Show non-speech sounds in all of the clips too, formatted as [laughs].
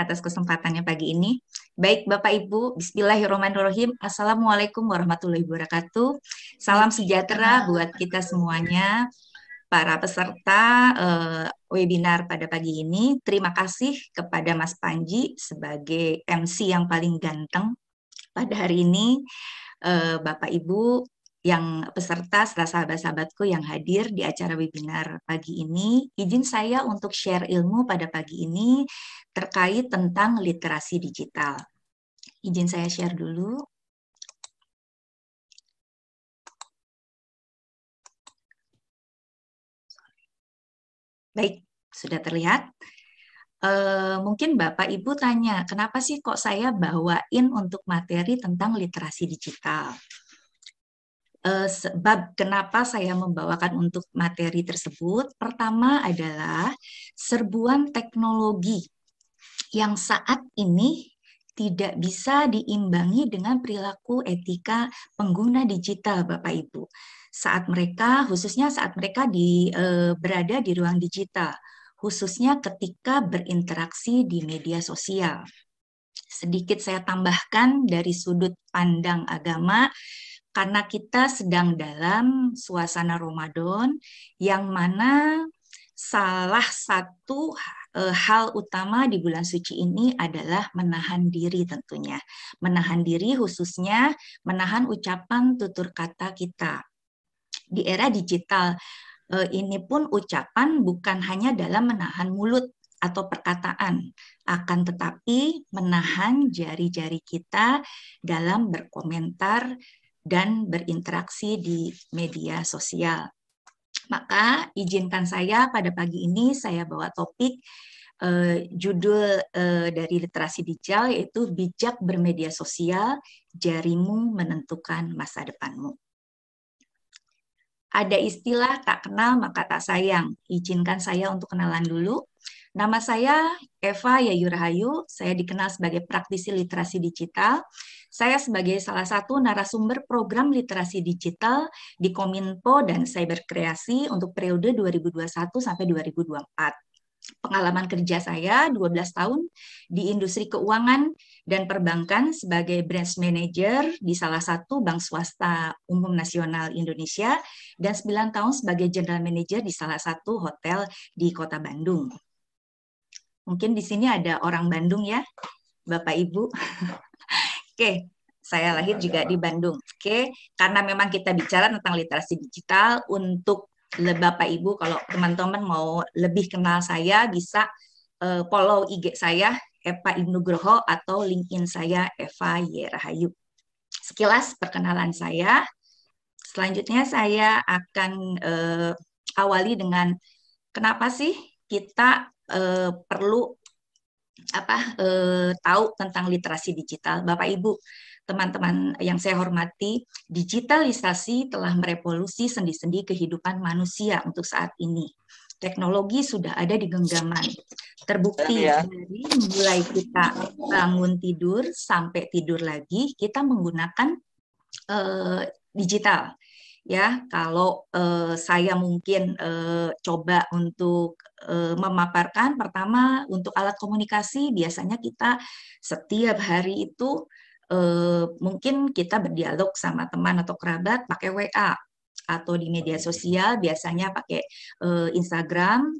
atas kesempatannya pagi ini. Baik Bapak Ibu, bismillahirrahmanirrahim. Assalamualaikum warahmatullahi wabarakatuh. Salam sejahtera buat kita semuanya para peserta uh, webinar pada pagi ini. Terima kasih kepada Mas Panji sebagai MC yang paling ganteng pada hari ini. Uh, Bapak Ibu yang peserta serta sahabat-sahabatku yang hadir di acara webinar pagi ini. Izin saya untuk share ilmu pada pagi ini terkait tentang literasi digital. Izin saya share dulu. Baik, sudah terlihat. Uh, mungkin Bapak Ibu tanya, kenapa sih kok saya bawain untuk materi tentang literasi digital? Eh, sebab kenapa saya membawakan untuk materi tersebut. Pertama adalah serbuan teknologi yang saat ini tidak bisa diimbangi dengan perilaku etika pengguna digital, Bapak Ibu. Saat mereka, khususnya saat mereka di, e, berada di ruang digital, khususnya ketika berinteraksi di media sosial. Sedikit saya tambahkan dari sudut pandang agama, karena kita sedang dalam suasana Ramadan yang mana salah satu e, hal utama di bulan suci ini adalah menahan diri tentunya. Menahan diri khususnya menahan ucapan tutur kata kita. Di era digital e, ini pun ucapan bukan hanya dalam menahan mulut atau perkataan, akan tetapi menahan jari-jari kita dalam berkomentar dan berinteraksi di media sosial. Maka izinkan saya pada pagi ini saya bawa topik eh, judul eh, dari literasi digital yaitu bijak bermedia sosial, jarimu menentukan masa depanmu. Ada istilah tak kenal maka tak sayang. Izinkan saya untuk kenalan dulu. Nama saya Eva Yayurahayu, saya dikenal sebagai praktisi literasi digital. Saya sebagai salah satu narasumber program literasi digital di Kominfo dan Cyberkreasi untuk periode 2021 sampai 2024 pengalaman kerja saya 12 tahun di industri keuangan dan perbankan sebagai branch manager di salah satu bank swasta umum nasional Indonesia dan 9 tahun sebagai general manager di salah satu hotel di kota Bandung. Mungkin di sini ada orang Bandung ya, Bapak Ibu. [laughs] Oke, saya lahir juga di Bandung. Oke, karena memang kita bicara tentang literasi digital untuk Bapak Ibu kalau teman-teman mau lebih kenal saya bisa eh, follow IG saya Eva Ibnugroho atau LinkedIn saya Eva Yerahayu. Sekilas perkenalan saya. Selanjutnya saya akan uh, awali dengan kenapa sih kita eh, perlu apa eh, tahu tentang literasi digital. Bapak Ibu, teman-teman yang saya hormati, digitalisasi telah merevolusi sendi-sendi kehidupan manusia untuk saat ini. Teknologi sudah ada di genggaman. Terbukti ya. dari mulai kita bangun tidur sampai tidur lagi, kita menggunakan eh, digital ya kalau eh, saya mungkin eh, coba untuk eh, memaparkan pertama untuk alat komunikasi biasanya kita setiap hari itu eh, mungkin kita berdialog sama teman atau kerabat pakai WA atau di media sosial biasanya pakai eh, Instagram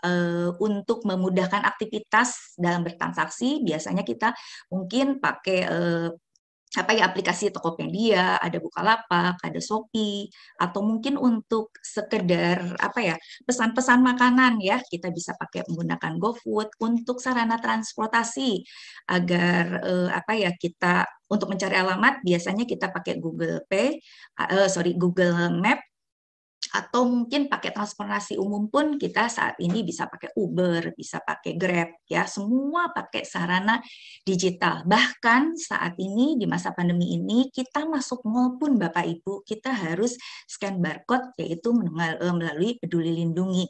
Uh, untuk memudahkan aktivitas dalam bertransaksi biasanya kita mungkin pakai uh, apa ya aplikasi Tokopedia, ada Bukalapak, ada Shopee atau mungkin untuk sekedar apa ya pesan-pesan makanan ya kita bisa pakai menggunakan GoFood untuk sarana transportasi agar eh, apa ya kita untuk mencari alamat biasanya kita pakai Google Pay eh, sorry Google Map atau mungkin pakai transportasi umum pun kita saat ini bisa pakai Uber, bisa pakai Grab ya, semua pakai sarana digital. Bahkan saat ini di masa pandemi ini kita masuk mall pun Bapak Ibu, kita harus scan barcode yaitu eh, melalui Peduli Lindungi.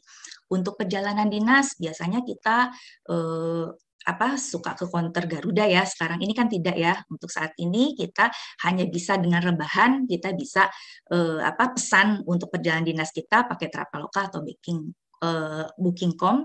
Untuk perjalanan dinas biasanya kita eh, apa suka ke konter Garuda ya sekarang ini kan tidak ya untuk saat ini kita hanya bisa dengan rebahan kita bisa eh, apa pesan untuk perjalanan dinas kita pakai Traveloka atau booking eh, Booking.com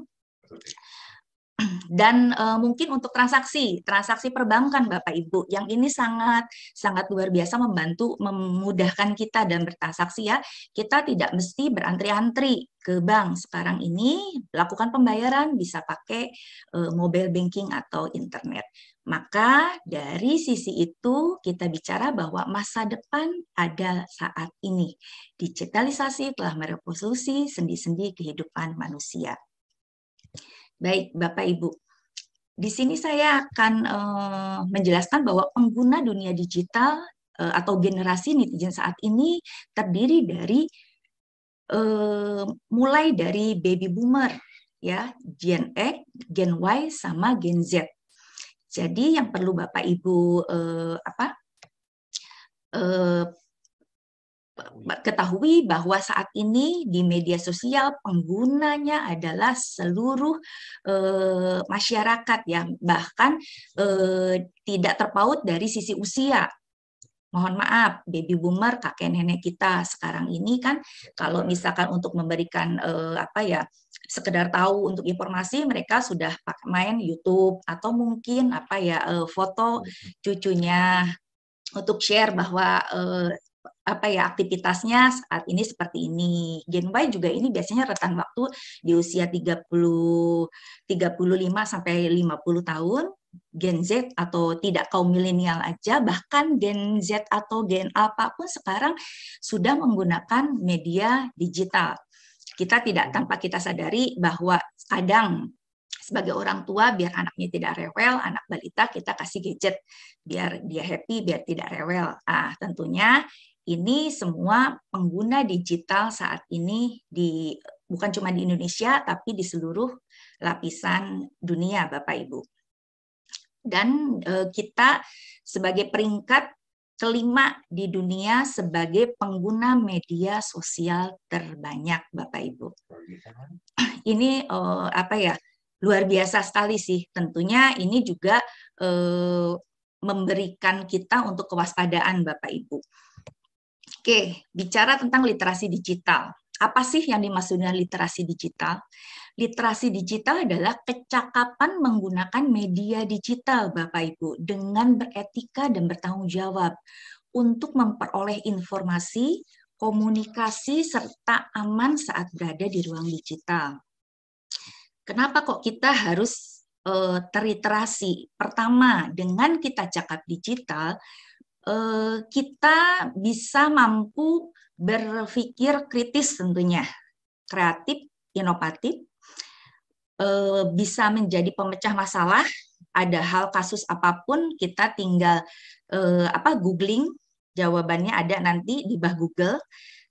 dan e, mungkin untuk transaksi transaksi perbankan Bapak Ibu yang ini sangat sangat luar biasa membantu memudahkan kita dan bertransaksi ya kita tidak mesti berantri-antri ke bank sekarang ini lakukan pembayaran bisa pakai e, mobile banking atau internet maka dari sisi itu kita bicara bahwa masa depan ada saat ini digitalisasi telah merevolusi sendi-sendi kehidupan manusia Baik, Bapak Ibu. Di sini saya akan uh, menjelaskan bahwa pengguna dunia digital uh, atau generasi netizen saat ini terdiri dari uh, mulai dari baby boomer ya, Gen X, Gen Y sama Gen Z. Jadi yang perlu Bapak Ibu uh, apa? Uh, ketahui bahwa saat ini di media sosial penggunanya adalah seluruh eh, masyarakat ya bahkan eh, tidak terpaut dari sisi usia mohon maaf baby boomer kakek nenek kita sekarang ini kan kalau misalkan untuk memberikan eh, apa ya sekedar tahu untuk informasi mereka sudah main YouTube atau mungkin apa ya eh, foto cucunya untuk share bahwa eh, apa ya aktivitasnya saat ini seperti ini. Gen Y juga ini biasanya rentan waktu di usia 30 35 sampai 50 tahun. Gen Z atau tidak kaum milenial aja bahkan Gen Z atau Gen Alpha pun sekarang sudah menggunakan media digital. Kita tidak hmm. tanpa kita sadari bahwa kadang sebagai orang tua biar anaknya tidak rewel, anak balita kita kasih gadget biar dia happy, biar tidak rewel. Ah, tentunya ini semua pengguna digital saat ini di bukan cuma di Indonesia tapi di seluruh lapisan dunia Bapak Ibu. Dan eh, kita sebagai peringkat kelima di dunia sebagai pengguna media sosial terbanyak Bapak Ibu. [clears throat] Ini eh, apa ya? luar biasa sekali sih. Tentunya ini juga eh, memberikan kita untuk kewaspadaan Bapak Ibu. Oke, bicara tentang literasi digital. Apa sih yang dimaksud dengan literasi digital? Literasi digital adalah kecakapan menggunakan media digital, Bapak Ibu, dengan beretika dan bertanggung jawab untuk memperoleh informasi, komunikasi, serta aman saat berada di ruang digital. Kenapa kok kita harus e, teriterasi? Pertama, dengan kita cakap digital, Eh, kita bisa mampu berpikir kritis tentunya, kreatif, inovatif, eh, bisa menjadi pemecah masalah. Ada hal kasus apapun kita tinggal eh, apa googling jawabannya ada nanti di bah Google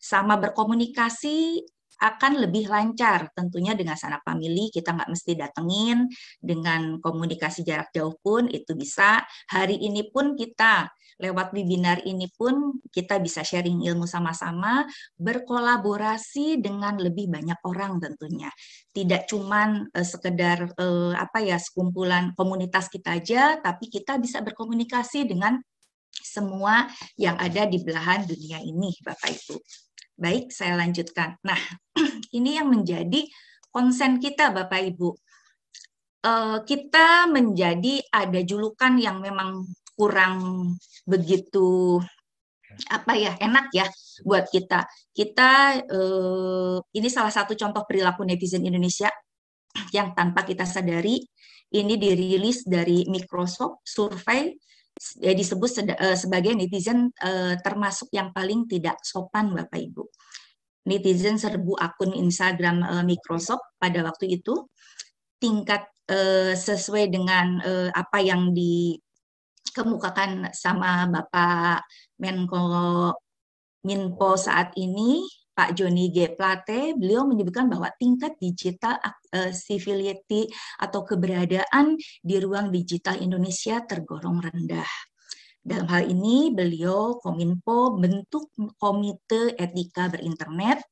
sama berkomunikasi akan lebih lancar tentunya dengan sanak famili kita nggak mesti datengin dengan komunikasi jarak jauh pun itu bisa hari ini pun kita lewat webinar ini pun kita bisa sharing ilmu sama-sama, berkolaborasi dengan lebih banyak orang tentunya. Tidak cuman uh, sekedar uh, apa ya sekumpulan komunitas kita aja, tapi kita bisa berkomunikasi dengan semua yang ada di belahan dunia ini, Bapak Ibu. Baik, saya lanjutkan. Nah, [clears throat] ini yang menjadi konsen kita, Bapak Ibu. Eh, kita menjadi ada julukan yang memang kurang begitu apa ya enak ya buat kita. Kita eh, ini salah satu contoh perilaku netizen Indonesia yang tanpa kita sadari ini dirilis dari Microsoft survei ya, disebut eh, sebagai netizen eh, termasuk yang paling tidak sopan Bapak Ibu. Netizen serbu akun Instagram eh, Microsoft pada waktu itu tingkat eh, sesuai dengan eh, apa yang di kemukakan sama Bapak Menko Minpo saat ini Pak Joni G. Plate, beliau menyebutkan bahwa tingkat digital eh, civility atau keberadaan di ruang digital Indonesia tergolong rendah. Dalam hal ini, beliau Kominfo bentuk Komite Etika Berinternet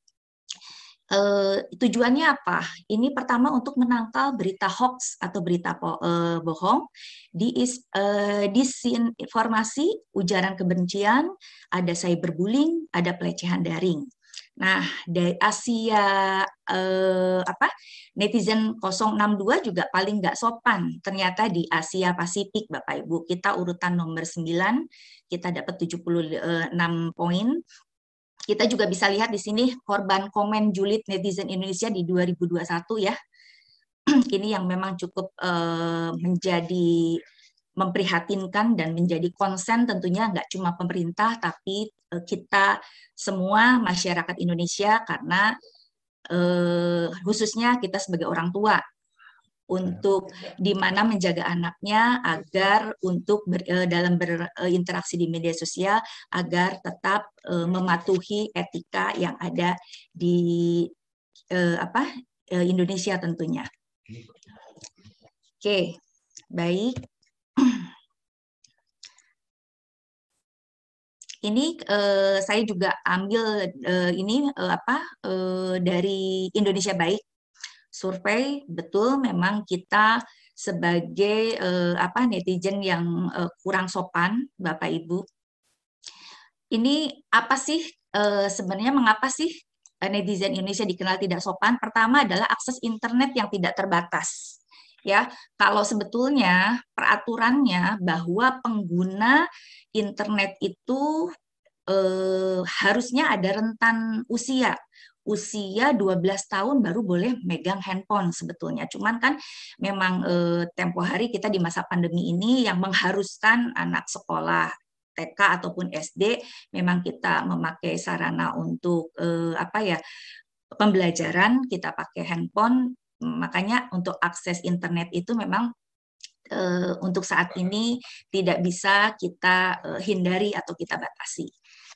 eh, tujuannya apa? Ini pertama untuk menangkal berita hoax atau berita po, eh, bohong, diis, uh, disinformasi, ujaran kebencian, ada cyberbullying, ada pelecehan daring. Nah, dari Asia eh, apa netizen 062 juga paling nggak sopan. Ternyata di Asia Pasifik, Bapak Ibu, kita urutan nomor 9, kita dapat 76 eh, poin kita juga bisa lihat di sini korban komen julid netizen Indonesia di 2021 ya. [clears throat] Ini yang memang cukup eh, menjadi memprihatinkan dan menjadi konsen tentunya nggak cuma pemerintah tapi eh, kita semua masyarakat Indonesia karena eh, khususnya kita sebagai orang tua untuk di mana menjaga anaknya agar untuk ber, eh, dalam berinteraksi eh, di media sosial agar tetap eh, mematuhi etika yang ada di apa Indonesia tentunya. Oke, baik. [clears throat] ini eh, saya juga ambil eh, ini eh, apa eh, dari Indonesia Baik survei betul memang kita sebagai eh, apa netizen yang eh, kurang sopan Bapak Ibu. Ini apa sih eh, sebenarnya mengapa sih eh, netizen Indonesia dikenal tidak sopan? Pertama adalah akses internet yang tidak terbatas. Ya, kalau sebetulnya peraturannya bahwa pengguna internet itu eh, harusnya ada rentan usia usia 12 tahun baru boleh megang handphone sebetulnya. Cuman kan memang e, tempo hari kita di masa pandemi ini yang mengharuskan anak sekolah TK ataupun SD memang kita memakai sarana untuk e, apa ya pembelajaran kita pakai handphone makanya untuk akses internet itu memang e, untuk saat ini tidak bisa kita e, hindari atau kita batasi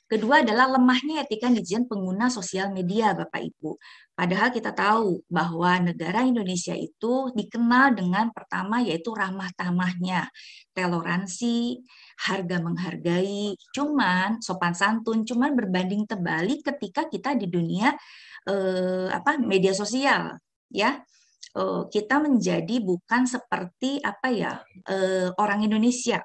Kedua adalah lemahnya etika netizen pengguna sosial media, Bapak Ibu. Padahal kita tahu bahwa negara Indonesia itu dikenal dengan pertama yaitu ramah tamahnya, toleransi, harga menghargai, cuman sopan santun, cuman berbanding terbalik ketika kita di dunia eh, apa media sosial, ya eh, kita menjadi bukan seperti apa ya eh, orang Indonesia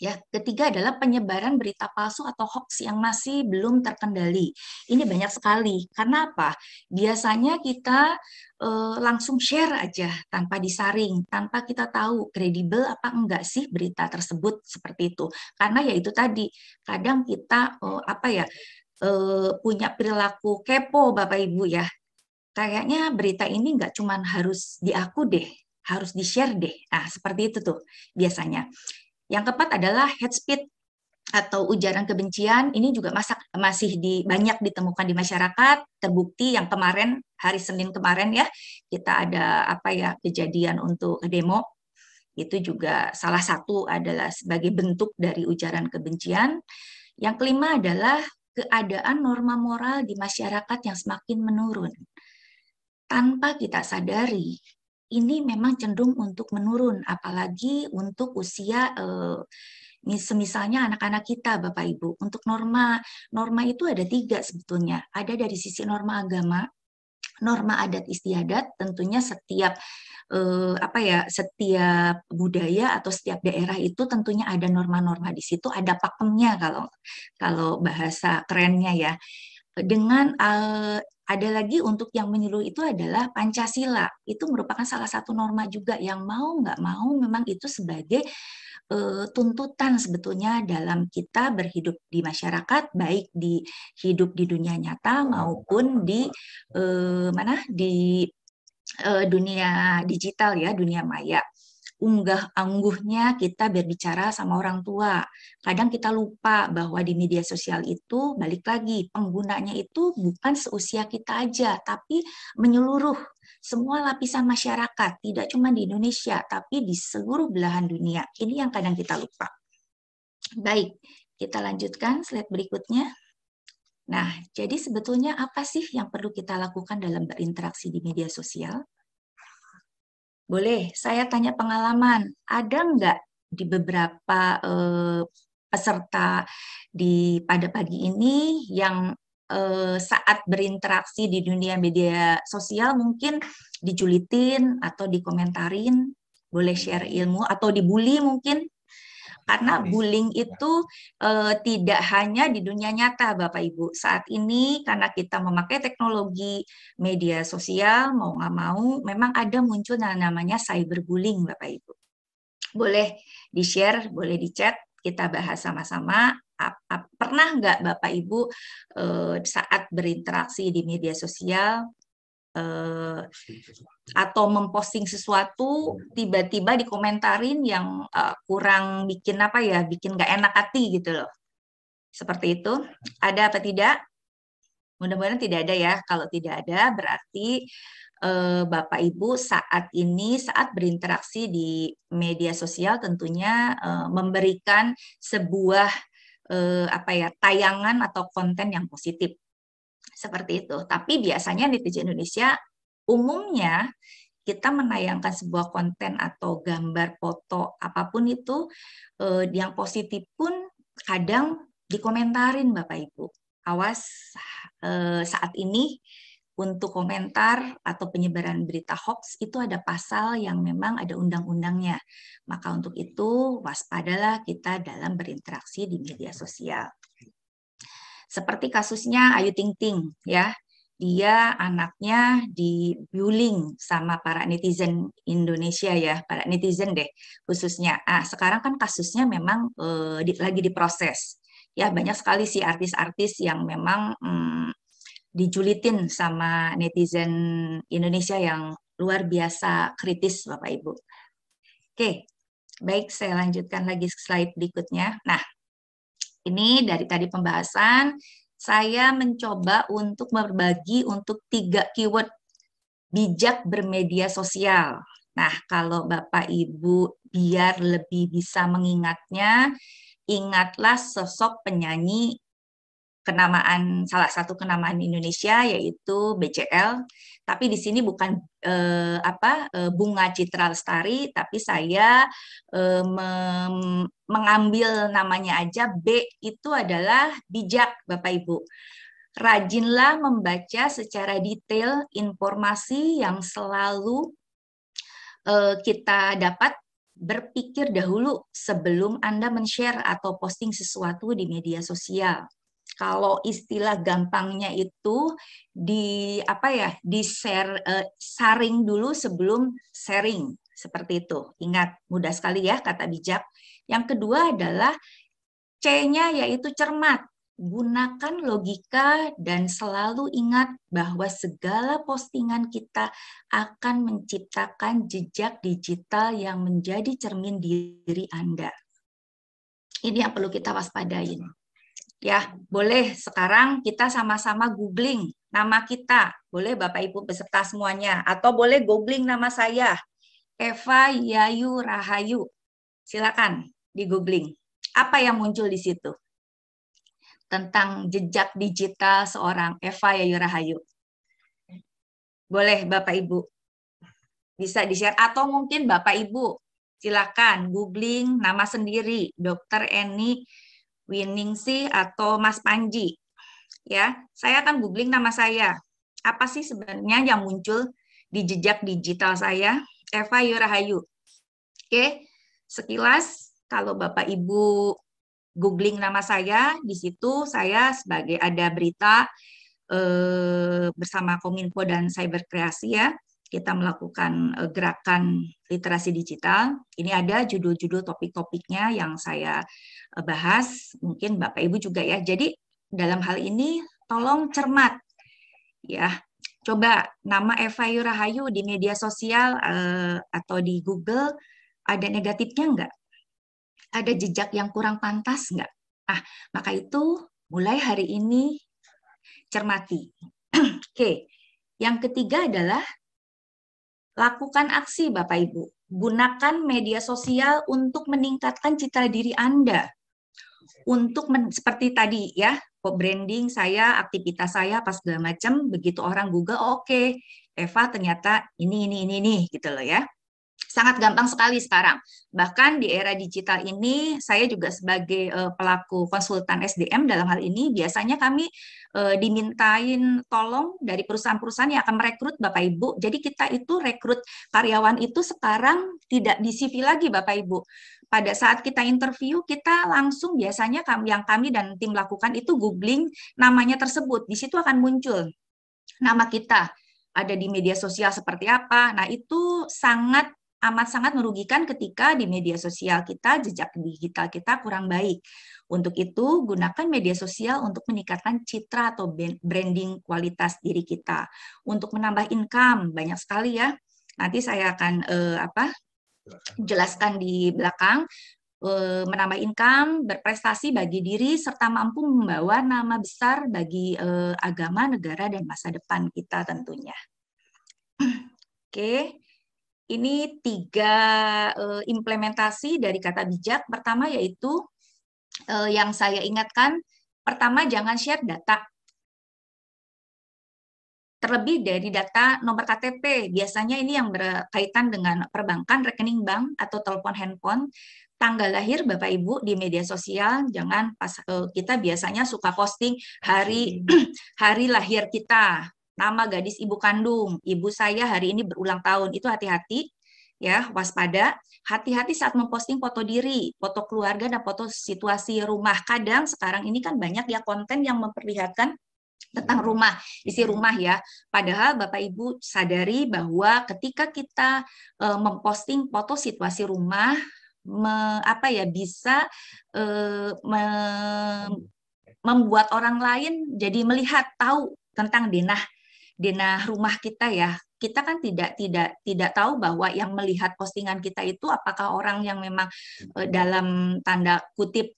Ya, ketiga adalah penyebaran berita palsu atau hoax yang masih belum terkendali. Ini banyak sekali. Karena apa? Biasanya kita eh, langsung share aja tanpa disaring, tanpa kita tahu kredibel apa enggak sih berita tersebut seperti itu. Karena ya itu tadi, kadang kita eh, apa ya eh, punya perilaku kepo Bapak Ibu ya. Kayaknya berita ini enggak cuma harus diaku deh, harus di-share deh. Nah, seperti itu tuh biasanya. Yang keempat adalah hate speech atau ujaran kebencian ini juga masak, masih di, banyak ditemukan di masyarakat terbukti yang kemarin hari Senin kemarin ya kita ada apa ya kejadian untuk demo itu juga salah satu adalah sebagai bentuk dari ujaran kebencian yang kelima adalah keadaan norma moral di masyarakat yang semakin menurun tanpa kita sadari ini memang cenderung untuk menurun, apalagi untuk usia eh, misalnya anak-anak kita, Bapak Ibu. Untuk norma, norma itu ada tiga sebetulnya. Ada dari sisi norma agama, norma adat istiadat tentunya setiap eh, apa ya setiap budaya atau setiap daerah itu tentunya ada norma-norma di situ ada pakemnya kalau kalau bahasa kerennya ya dengan uh, ada lagi untuk yang menyeluruh itu adalah Pancasila. Itu merupakan salah satu norma juga yang mau nggak mau memang itu sebagai uh, tuntutan sebetulnya dalam kita berhidup di masyarakat baik di hidup di dunia nyata maupun di uh, mana di uh, dunia digital ya, dunia maya unggah angguhnya kita berbicara sama orang tua. Kadang kita lupa bahwa di media sosial itu balik lagi penggunanya itu bukan seusia kita aja, tapi menyeluruh semua lapisan masyarakat, tidak cuma di Indonesia, tapi di seluruh belahan dunia. Ini yang kadang kita lupa. Baik, kita lanjutkan slide berikutnya. Nah, jadi sebetulnya apa sih yang perlu kita lakukan dalam berinteraksi di media sosial? Boleh, saya tanya pengalaman. Ada nggak di beberapa eh, peserta di pada pagi ini yang eh, saat berinteraksi di dunia media sosial mungkin dijulitin atau dikomentarin, boleh share ilmu atau dibully mungkin? Karena bullying iya. itu e, tidak hanya di dunia nyata, Bapak Ibu. Saat ini karena kita memakai teknologi media sosial, mau nggak mau, memang ada muncul namanya cyberbullying, Bapak Ibu. Boleh di-share, boleh di-chat, kita bahas sama-sama pernah nggak Bapak Ibu eh, saat berinteraksi di media sosial uh, atau memposting sesuatu tiba-tiba dikomentarin yang uh, kurang bikin apa ya bikin nggak enak hati gitu loh seperti itu ada apa tidak mudah-mudahan tidak ada ya kalau tidak ada berarti uh, bapak ibu saat ini saat berinteraksi di media sosial tentunya uh, memberikan sebuah apa ya tayangan atau konten yang positif seperti itu. Tapi biasanya netizen Indonesia umumnya kita menayangkan sebuah konten atau gambar foto apapun itu eh, yang positif pun kadang dikomentarin Bapak Ibu. Awas eh, saat ini untuk komentar atau penyebaran berita hoax itu ada pasal yang memang ada undang-undangnya. Maka untuk itu waspadalah kita dalam berinteraksi di media sosial. Seperti kasusnya Ayu Ting Ting ya. Dia anaknya di bullying sama para netizen Indonesia ya, para netizen deh khususnya. Ah, sekarang kan kasusnya memang eh, di, lagi diproses. Ya, banyak sekali sih artis-artis yang memang hmm, dijulitin sama netizen Indonesia yang luar biasa kritis Bapak Ibu. Oke, baik saya lanjutkan lagi slide berikutnya. Nah, ini dari tadi pembahasan, saya mencoba untuk berbagi untuk tiga keyword bijak bermedia sosial. Nah, kalau Bapak Ibu biar lebih bisa mengingatnya, ingatlah sosok penyanyi kenamaan salah satu kenamaan Indonesia yaitu BCL. Tapi di sini bukan eh, apa eh, bunga Citra Lestari, tapi saya eh, mem, mengambil namanya aja B itu adalah bijak Bapak Ibu. Rajinlah membaca secara detail informasi yang selalu eh, kita dapat berpikir dahulu sebelum Anda men-share atau posting sesuatu di media sosial kalau istilah gampangnya itu di apa ya di share uh, eh, saring dulu sebelum sharing seperti itu ingat mudah sekali ya kata bijak yang kedua adalah c-nya yaitu cermat gunakan logika dan selalu ingat bahwa segala postingan kita akan menciptakan jejak digital yang menjadi cermin diri Anda. Ini yang perlu kita waspadain. Ya, boleh sekarang kita sama-sama googling nama kita. Boleh Bapak Ibu beserta semuanya atau boleh googling nama saya. Eva Yayu Rahayu. Silakan di googling. Apa yang muncul di situ? Tentang jejak digital seorang Eva Yayu Rahayu. Boleh Bapak Ibu bisa di-share atau mungkin Bapak Ibu silakan googling nama sendiri Dr. Eni Winning sih atau Mas Panji. Ya, saya akan googling nama saya. Apa sih sebenarnya yang muncul di jejak digital saya? Eva Yurahayu. Oke, sekilas kalau Bapak Ibu googling nama saya, di situ saya sebagai ada berita eh, bersama Kominfo dan Cyberkreasi ya kita melakukan eh, gerakan literasi digital. Ini ada judul-judul topik-topiknya yang saya eh, bahas, mungkin Bapak Ibu juga ya. Jadi dalam hal ini tolong cermat ya. Coba nama Eva Yurahayu di media sosial eh, atau di Google ada negatifnya enggak? Ada jejak yang kurang pantas enggak? Ah, maka itu mulai hari ini cermati. [clears throat] Oke. Okay. Yang ketiga adalah Lakukan aksi, Bapak Ibu. Gunakan media sosial untuk meningkatkan citra diri Anda. Untuk men, seperti tadi ya, branding saya, aktivitas saya, pas segala macam, begitu orang Google, oh, oke, okay, Eva ternyata ini, ini, ini, ini, gitu loh ya sangat gampang sekali sekarang. Bahkan di era digital ini, saya juga sebagai uh, pelaku konsultan SDM dalam hal ini, biasanya kami uh, dimintain tolong dari perusahaan-perusahaan yang akan merekrut Bapak Ibu. Jadi kita itu rekrut karyawan itu sekarang tidak di CV lagi Bapak Ibu. Pada saat kita interview, kita langsung biasanya kami, yang kami dan tim lakukan itu googling namanya tersebut. Di situ akan muncul nama kita ada di media sosial seperti apa. Nah, itu sangat amat sangat merugikan ketika di media sosial kita jejak digital kita kurang baik. Untuk itu, gunakan media sosial untuk meningkatkan citra atau branding kualitas diri kita. Untuk menambah income banyak sekali ya. Nanti saya akan eh, apa? jelaskan di belakang eh, menambah income, berprestasi bagi diri serta mampu membawa nama besar bagi eh, agama, negara dan masa depan kita tentunya. [clears throat] Oke. Okay. Ini tiga uh, implementasi dari kata bijak. Pertama yaitu uh, yang saya ingatkan, pertama jangan share data. Terlebih dari data nomor KTP, biasanya ini yang berkaitan dengan perbankan, rekening bank, atau telepon handphone tanggal lahir Bapak Ibu di media sosial jangan pas eh, kita biasanya suka posting hari [clears throat] hari lahir kita nama gadis ibu kandung, ibu saya hari ini berulang tahun, itu hati-hati ya, waspada, hati-hati saat memposting foto diri, foto keluarga dan foto situasi rumah. Kadang sekarang ini kan banyak ya konten yang memperlihatkan tentang rumah, isi rumah ya. Padahal Bapak Ibu sadari bahwa ketika kita e, memposting foto situasi rumah me, apa ya bisa e, eh, me, membuat orang lain jadi melihat tahu tentang denah dina rumah kita ya kita kan tidak tidak tidak tahu bahwa yang melihat postingan kita itu apakah orang yang memang eh, dalam tanda kutip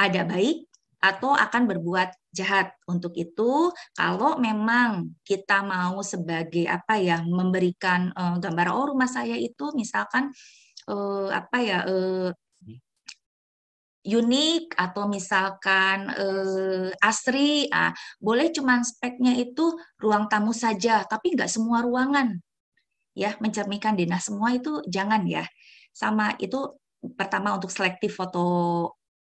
ada baik atau akan berbuat jahat. Untuk itu, kalau memang kita mau sebagai apa ya memberikan eh, gambar oh rumah saya itu misalkan eh, apa ya unik atau misalkan eh, asri, ah, boleh cuman speknya itu ruang tamu saja, tapi nggak semua ruangan. Ya, mencerminkan dinas semua itu jangan ya. Sama itu pertama untuk selektif foto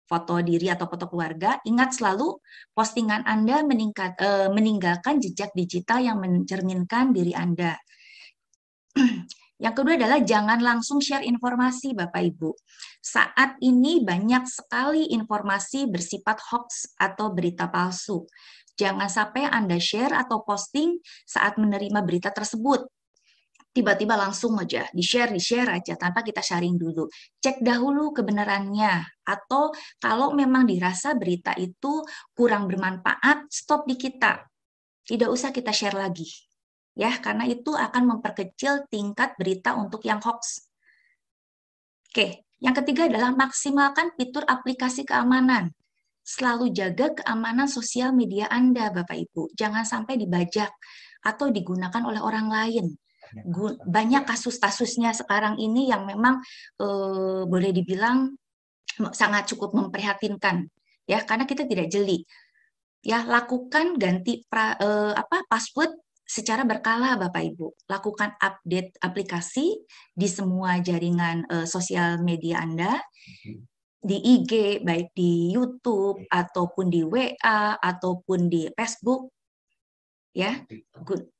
foto diri atau foto keluarga, ingat selalu postingan Anda meningkat, e, meninggalkan jejak digital yang mencerminkan diri Anda. [clears throat] Yang kedua adalah jangan langsung share informasi Bapak Ibu saat ini banyak sekali informasi bersifat hoax atau berita palsu. Jangan sampai Anda share atau posting saat menerima berita tersebut. Tiba-tiba langsung aja di-share, di-share aja tanpa kita sharing dulu. Cek dahulu kebenarannya atau kalau memang dirasa berita itu kurang bermanfaat, stop di kita. Tidak usah kita share lagi. Ya, karena itu akan memperkecil tingkat berita untuk yang hoax. Oke, yang ketiga adalah maksimalkan fitur aplikasi keamanan. Selalu jaga keamanan sosial media Anda, Bapak Ibu. Jangan sampai dibajak atau digunakan oleh orang lain iya, banyak kasus-kasusnya sekarang ini yang memang eh, boleh dibilang sangat cukup memprihatinkan ya karena kita tidak jeli ya lakukan ganti pra, eh, apa password secara berkala Bapak Ibu lakukan update aplikasi di semua jaringan uh, sosial media Anda mm-hmm. di IG baik di YouTube ataupun di WA ataupun di Facebook ya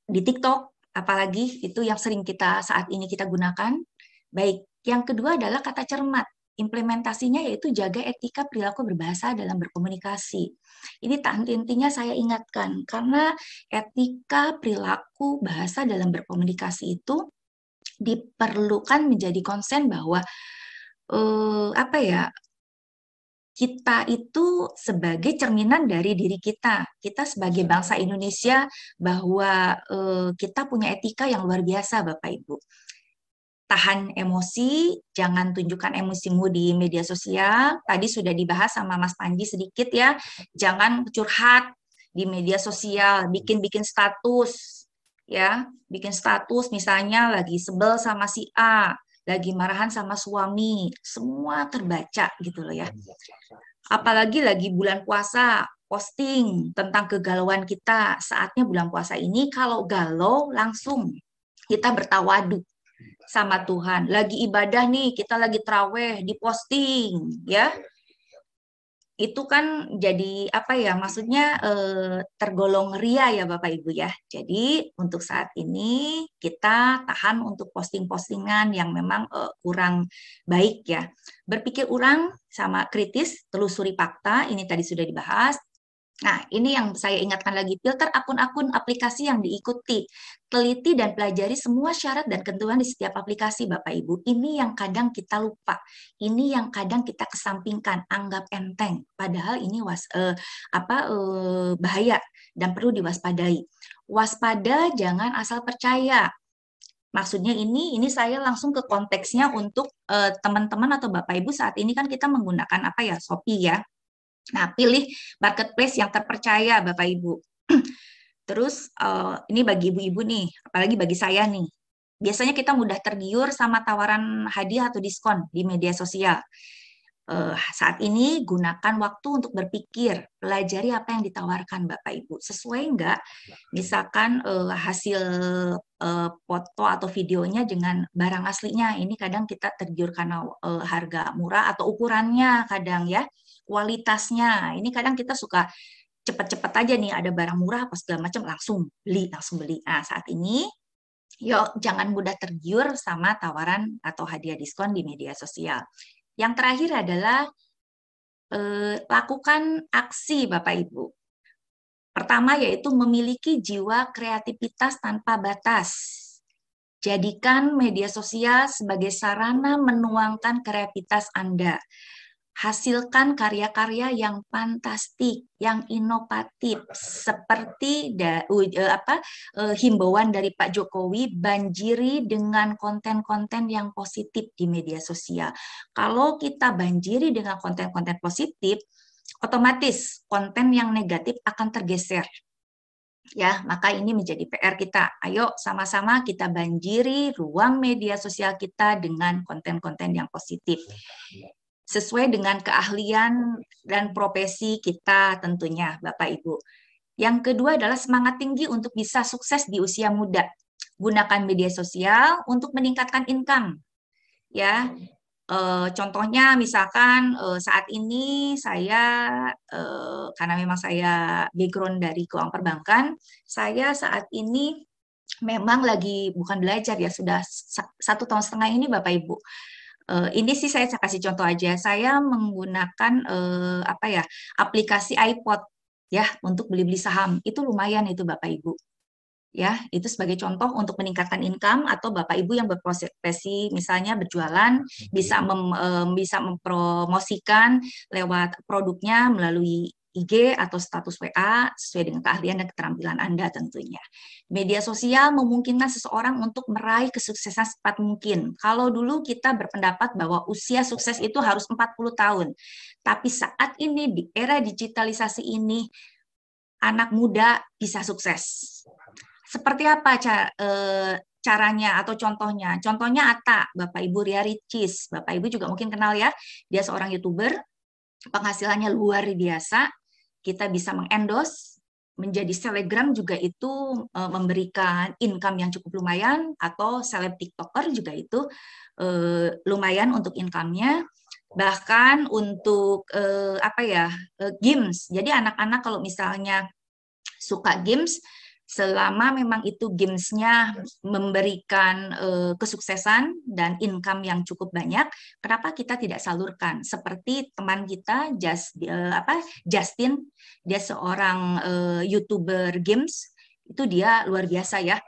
di TikTok apalagi itu yang sering kita saat ini kita gunakan baik yang kedua adalah kata cermat implementasinya yaitu jaga etika perilaku berbahasa dalam berkomunikasi. Ini intinya saya ingatkan, karena etika perilaku bahasa dalam berkomunikasi itu diperlukan menjadi konsen bahwa eh, apa ya kita itu sebagai cerminan dari diri kita. Kita sebagai iya. bangsa Indonesia bahwa eh, kita punya etika yang luar biasa, Bapak Ibu tahan emosi, jangan tunjukkan emosimu di media sosial. Tadi sudah dibahas sama Mas Panji sedikit ya, jangan curhat di media sosial, bikin-bikin status ya, bikin status misalnya lagi sebel sama si A, lagi marahan sama suami, semua terbaca gitu loh ya. Apalagi lagi bulan puasa, posting tentang kegalauan kita. Saatnya bulan puasa ini kalau galau langsung kita bertawadu sama Tuhan. Lagi ibadah nih, kita lagi traweh, diposting, ya. Iya. Itu kan jadi apa ya? Maksudnya eh, tergolong ria ya Bapak Ibu ya. Jadi untuk saat ini kita tahan untuk posting-postingan yang memang eh, kurang baik ya. Berpikir ulang sama kritis, telusuri fakta, ini tadi sudah dibahas. Nah, ini yang saya ingatkan lagi, filter akun-akun aplikasi yang diikuti. Teliti dan pelajari semua syarat dan ketentuan di setiap aplikasi, Bapak Ibu. Ini yang kadang kita lupa, ini yang kadang kita kesampingkan, anggap enteng. Padahal ini was, eh, apa eh, bahaya dan perlu diwaspadai. Waspada jangan asal percaya. Maksudnya ini, ini saya langsung ke konteksnya untuk eh, teman-teman uh, atau Bapak Ibu saat ini kan kita menggunakan apa ya, Shopee ya, Nah, pilih marketplace yang terpercaya, Bapak Ibu. [clears throat] Terus eh, ini bagi ibu-ibu nih, apalagi bagi saya nih. Biasanya kita mudah tergiur sama tawaran hadiah atau diskon di media sosial. Eh, saat ini gunakan waktu untuk berpikir, pelajari apa yang ditawarkan Bapak Ibu. Sesuai enggak misalkan eh, hasil foto atau videonya dengan barang aslinya. Ini kadang kita tergiur karena harga murah atau ukurannya kadang ya kualitasnya. Ini kadang kita suka cepat-cepat aja nih ada barang murah apa segala macam langsung beli langsung beli. Nah, saat ini yuk jangan mudah tergiur sama tawaran atau hadiah diskon di media sosial. Yang terakhir adalah eh, lakukan aksi Bapak Ibu. Pertama yaitu memiliki jiwa kreativitas tanpa batas. Jadikan media sosial sebagai sarana menuangkan kreativitas Anda hasilkan karya-karya yang fantastik, yang inovatif seperti da, uh, apa uh, himbauan dari Pak Jokowi banjiri dengan konten-konten yang positif di media sosial. Kalau kita banjiri dengan konten-konten positif, otomatis konten yang negatif akan tergeser ya maka ini menjadi PR kita. Ayo sama-sama kita banjiri ruang media sosial kita dengan konten-konten yang positif sesuai dengan keahlian dan profesi kita tentunya Bapak Ibu. Yang kedua adalah semangat tinggi untuk bisa sukses di usia muda. Gunakan media sosial untuk meningkatkan income. Ya. E, contohnya misalkan e, saat ini saya e, karena memang saya background dari keuangan perbankan, saya saat ini memang lagi bukan belajar ya sudah satu tahun setengah ini Bapak Ibu uh, ini sih saya kasih contoh aja. Saya menggunakan uh, apa ya aplikasi iPod ya untuk beli-beli saham. Itu lumayan itu Bapak Ibu. Ya, itu sebagai contoh untuk meningkatkan income atau Bapak Ibu yang berprofesi misalnya berjualan bisa mem, uh, bisa mempromosikan lewat produknya melalui IG atau status WA sesuai dengan keahlian dan keterampilan Anda tentunya. Media sosial memungkinkan seseorang untuk meraih kesuksesan secepat mungkin. Kalau dulu kita berpendapat bahwa usia sukses itu harus 40 tahun. Tapi saat ini di era digitalisasi ini anak muda bisa sukses. Seperti apa cara, eh, caranya atau contohnya. Contohnya Ata, Bapak Ibu Ria Ricis. Bapak Ibu juga mungkin kenal ya, dia seorang YouTuber, penghasilannya luar biasa, kita bisa mengendorse menjadi selegram juga itu uh, memberikan income yang cukup lumayan atau seleb tiktoker juga itu uh, lumayan untuk income-nya bahkan untuk uh, apa ya uh, games jadi anak-anak kalau misalnya suka games selama memang itu gamesnya memberikan uh, kesuksesan dan income yang cukup banyak, kenapa kita tidak salurkan? Seperti teman kita Just, uh, eh, apa, Justin, dia seorang uh, youtuber games, itu dia luar biasa ya.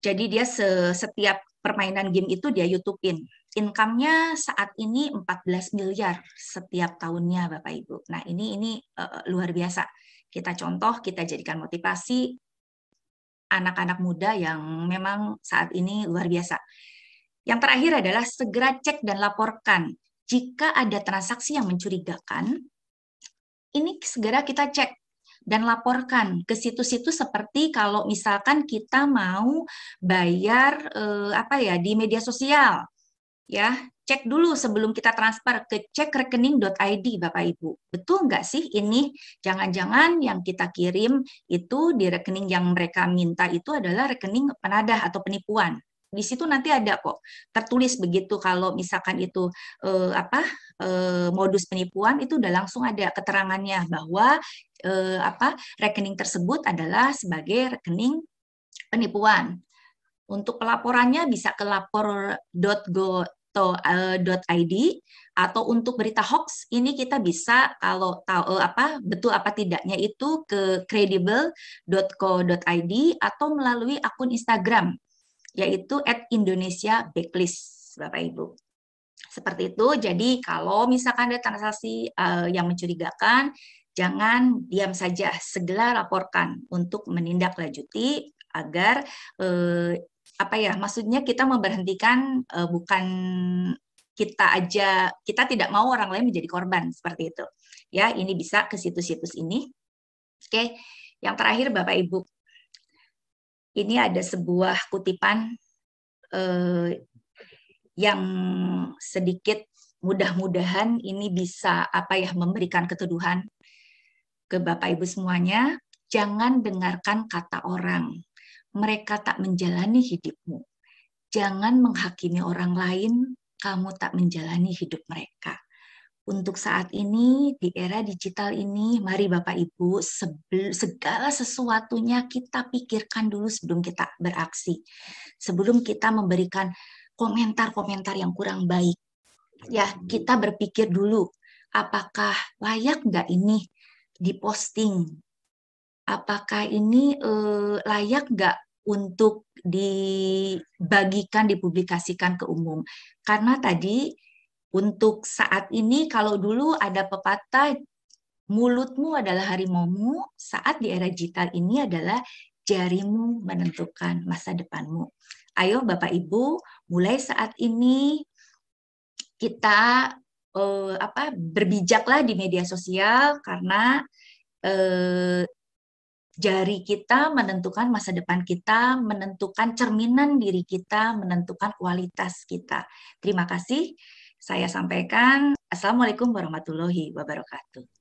Jadi dia setiap permainan game itu dia youtube Income-nya saat ini 14 miliar setiap tahunnya Bapak Ibu. Nah, ini ini uh, luar biasa. Kita contoh, kita jadikan motivasi, anak-anak muda yang memang saat ini luar biasa. Yang terakhir adalah segera cek dan laporkan jika ada transaksi yang mencurigakan. Ini segera kita cek dan laporkan ke situs-situs seperti kalau misalkan kita mau bayar eh, apa ya di media sosial ya cek dulu sebelum kita transfer ke cekrekening.id Bapak Ibu. Betul nggak sih ini? Jangan-jangan yang kita kirim itu di rekening yang mereka minta itu adalah rekening penadah atau penipuan. Di situ nanti ada kok tertulis begitu kalau misalkan itu eh, apa eh, modus penipuan itu udah langsung ada keterangannya bahwa eh, apa rekening tersebut adalah sebagai rekening penipuan. Untuk pelaporannya bisa ke lapor.go crypto.id atau untuk berita hoax ini kita bisa kalau tahu apa betul apa tidaknya itu ke credible.co.id atau melalui akun Instagram yaitu @indonesia_backlist Bapak Ibu. Seperti itu. Jadi kalau misalkan ada transaksi uh, yang mencurigakan, jangan diam saja, segera laporkan untuk menindaklanjuti agar uh, apa ya maksudnya kita memberhentikan uh, bukan kita aja kita tidak mau orang lain menjadi korban seperti itu ya ini bisa ke situs-situs ini oke yang terakhir bapak ibu ini ada sebuah kutipan eh, yang sedikit mudah-mudahan ini bisa apa ya memberikan ketuduhan ke bapak ibu semuanya jangan dengarkan kata orang mereka tak menjalani hidupmu. Jangan menghakimi orang lain, kamu tak menjalani hidup mereka. Untuk saat ini, di era digital ini, mari Bapak Ibu, segala sesuatunya kita pikirkan dulu sebelum kita beraksi. Sebelum kita memberikan komentar-komentar yang kurang baik. Ya, kita berpikir dulu, apakah layak nggak ini diposting apakah ini eh, layak nggak untuk dibagikan, dipublikasikan ke umum. Karena tadi untuk saat ini kalau dulu ada pepatah mulutmu adalah harimaumu, saat di era digital ini adalah jarimu menentukan masa depanmu. Ayo Bapak Ibu, mulai saat ini kita eh, apa berbijaklah di media sosial karena eh, jari kita menentukan masa depan kita, menentukan cerminan diri kita, menentukan kualitas kita. Terima kasih. Saya sampaikan. Assalamualaikum warahmatullahi wabarakatuh.